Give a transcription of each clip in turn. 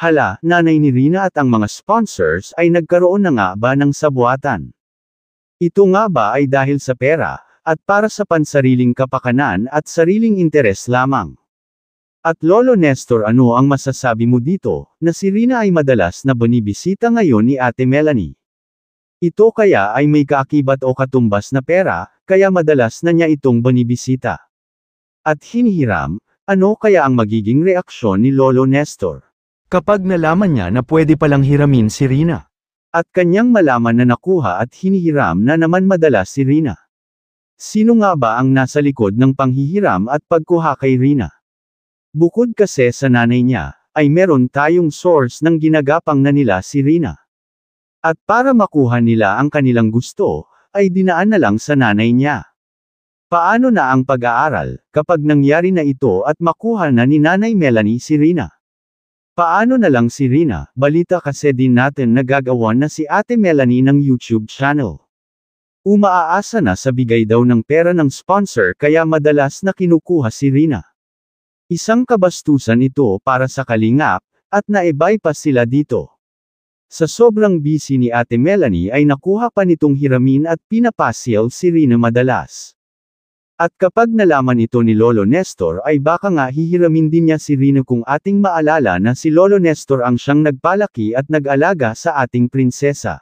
Hala, nanay ni Rina at ang mga sponsors ay nagkaroon na nga ba ng sabuatan? Ito nga ba ay dahil sa pera, at para sa pansariling kapakanan at sariling interes lamang? At Lolo Nestor ano ang masasabi mo dito, na si Rina ay madalas na binibisita ngayon ni Ate Melanie? Ito kaya ay may kaakibat o katumbas na pera, kaya madalas na niya itong banibisita. At hinihiram, ano kaya ang magiging reaksyon ni Lolo Nestor? Kapag nalaman niya na pwede palang hiramin si Rina. At kanyang malaman na nakuha at hinihiram na naman madalas si Rina. Sino nga ba ang nasa likod ng panghihiram at pagkuha kay Rina? Bukod kasi sa nanay niya, ay meron tayong source ng ginagapang na nila si Rina. At para makuha nila ang kanilang gusto, ay dinaan na lang sa nanay niya. Paano na ang pag-aaral, kapag nangyari na ito at makuha na ni Nanay Melanie si Rina? Paano na lang si Rina? Balita kasi din natin nagagawa na si Ate Melanie ng YouTube channel. Umaasa na sa bigay daw ng pera ng sponsor kaya madalas na kinukuha si Rina. Isang kabastusan ito para sa kalingap, at naibypass sila dito. Sa sobrang busy ni Ate Melanie ay nakuha pa nitong hiramin at pinapasyal si Rina madalas. At kapag nalaman ito ni Lolo Nestor ay baka nga hihiramin din niya si Rino kung ating maalala na si Lolo Nestor ang siyang nagpalaki at nag-alaga sa ating prinsesa.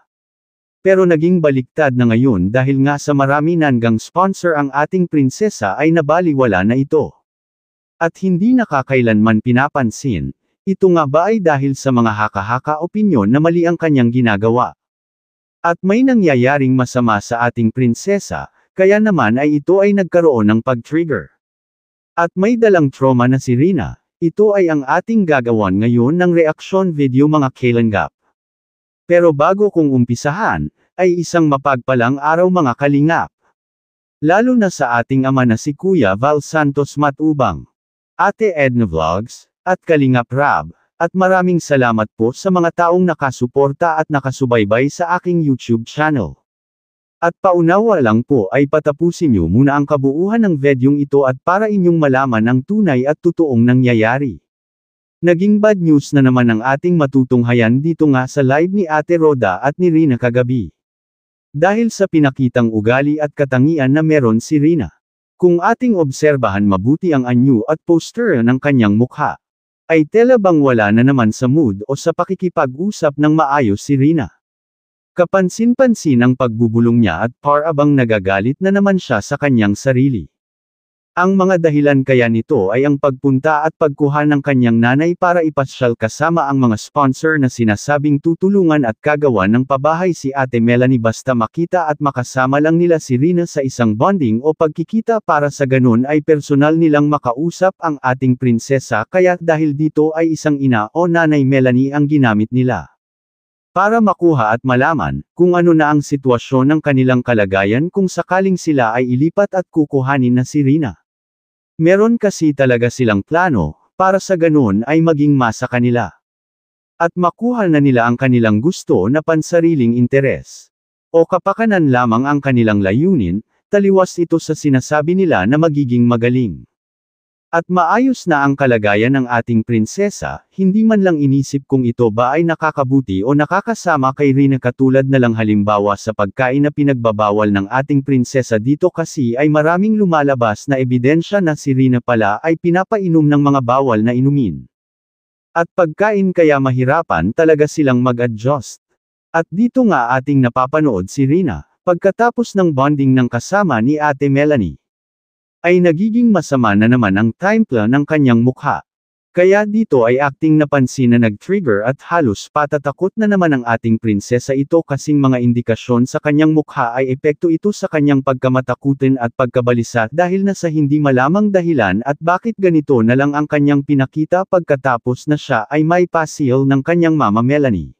Pero naging baliktad na ngayon dahil nga sa marami nanggang sponsor ang ating prinsesa ay nabaliwala na ito. At hindi nakakailanman pinapansin, ito nga ba ay dahil sa mga haka-haka opinyon na mali ang kanyang ginagawa? At may nangyayaring masama sa ating prinsesa, kaya naman ay ito ay nagkaroon ng pag-trigger. At may dalang trauma na si Rina, ito ay ang ating gagawan ngayon ng reaction video mga kalanggap. Pero bago kong umpisahan, ay isang mapagpalang araw mga kalingap. Lalo na sa ating ama na si Kuya Val Santos Matubang, Ate Edna Vlogs, at Kalingap Rab, at maraming salamat po sa mga taong nakasuporta at nakasubaybay sa aking YouTube channel. At paunawa lang po ay patapusin nyo muna ang kabuuhan ng videong ito at para inyong malaman ang tunay at totoong nangyayari. Naging bad news na naman ang ating matutunghayan dito nga sa live ni Ate Roda at ni Rina kagabi. Dahil sa pinakitang ugali at katangian na meron si Rina. Kung ating obserbahan mabuti ang anyo at poster ng kanyang mukha, ay tela bang wala na naman sa mood o sa pakikipag-usap ng maayos si Rina. Kapansin-pansin ang pagbubulong niya at parabang nagagalit na naman siya sa kanyang sarili. Ang mga dahilan kaya nito ay ang pagpunta at pagkuha ng kanyang nanay para ipasyal kasama ang mga sponsor na sinasabing tutulungan at kagawa ng pabahay si Ate Melanie basta makita at makasama lang nila si Rina sa isang bonding o pagkikita para sa ganun ay personal nilang makausap ang ating prinsesa kaya dahil dito ay isang ina o nanay Melanie ang ginamit nila para makuha at malaman kung ano na ang sitwasyon ng kanilang kalagayan kung sakaling sila ay ilipat at kukuhanin na si Rina. Meron kasi talaga silang plano, para sa ganoon ay maging masa kanila. At makuha na nila ang kanilang gusto na pansariling interes. O kapakanan lamang ang kanilang layunin, taliwas ito sa sinasabi nila na magiging magaling. At maayos na ang kalagayan ng ating prinsesa, hindi man lang inisip kung ito ba ay nakakabuti o nakakasama kay Rina katulad na lang halimbawa sa pagkain na pinagbabawal ng ating prinsesa dito kasi ay maraming lumalabas na ebidensya na si Rina pala ay pinapainom ng mga bawal na inumin. At pagkain kaya mahirapan talaga silang mag-adjust. At dito nga ating napapanood si Rina, pagkatapos ng bonding ng kasama ni Ate Melanie ay nagiging masama na naman ang timpla ng kanyang mukha. Kaya dito ay acting napansin na nag-trigger at halos patatakot na naman ang ating prinsesa ito kasing mga indikasyon sa kanyang mukha ay epekto ito sa kanyang pagkamatakutin at pagkabalisa dahil na sa hindi malamang dahilan at bakit ganito na lang ang kanyang pinakita pagkatapos na siya ay may pasil ng kanyang mama Melanie.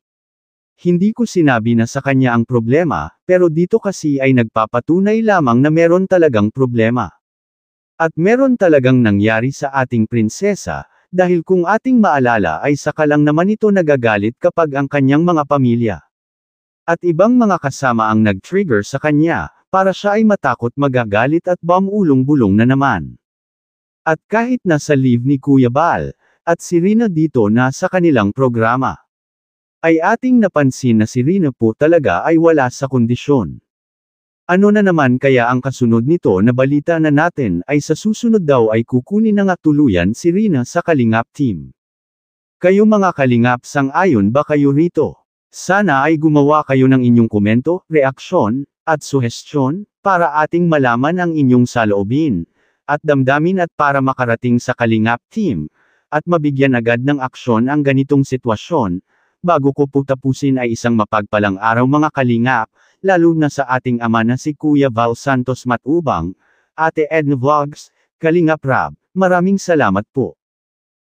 Hindi ko sinabi na sa kanya ang problema, pero dito kasi ay nagpapatunay lamang na meron talagang problema. At meron talagang nangyari sa ating prinsesa, dahil kung ating maalala ay saka lang naman ito nagagalit kapag ang kanyang mga pamilya at ibang mga kasama ang nag-trigger sa kanya, para siya ay matakot magagalit at bamulong-bulong na naman. At kahit nasa leave ni Kuya Bal, at si Rina dito na sa kanilang programa, ay ating napansin na si Rina po talaga ay wala sa kondisyon. Ano na naman kaya ang kasunod nito na balita na natin ay sa susunod daw ay kukunin na nga tuluyan si Rina sa Kalingap team. Kayo mga Kalingap sang-ayon ba kayo rito? Sana ay gumawa kayo ng inyong komento, reaksyon, at suhestyon, para ating malaman ang inyong saloobin, at damdamin at para makarating sa Kalingap team, at mabigyan agad ng aksyon ang ganitong sitwasyon, Bago ko po tapusin ay isang mapagpalang araw mga kalingap, lalo na sa ating ama na si Kuya Val Santos Matubang, Ate Edna Vlogs, Kalingap Rab, maraming salamat po.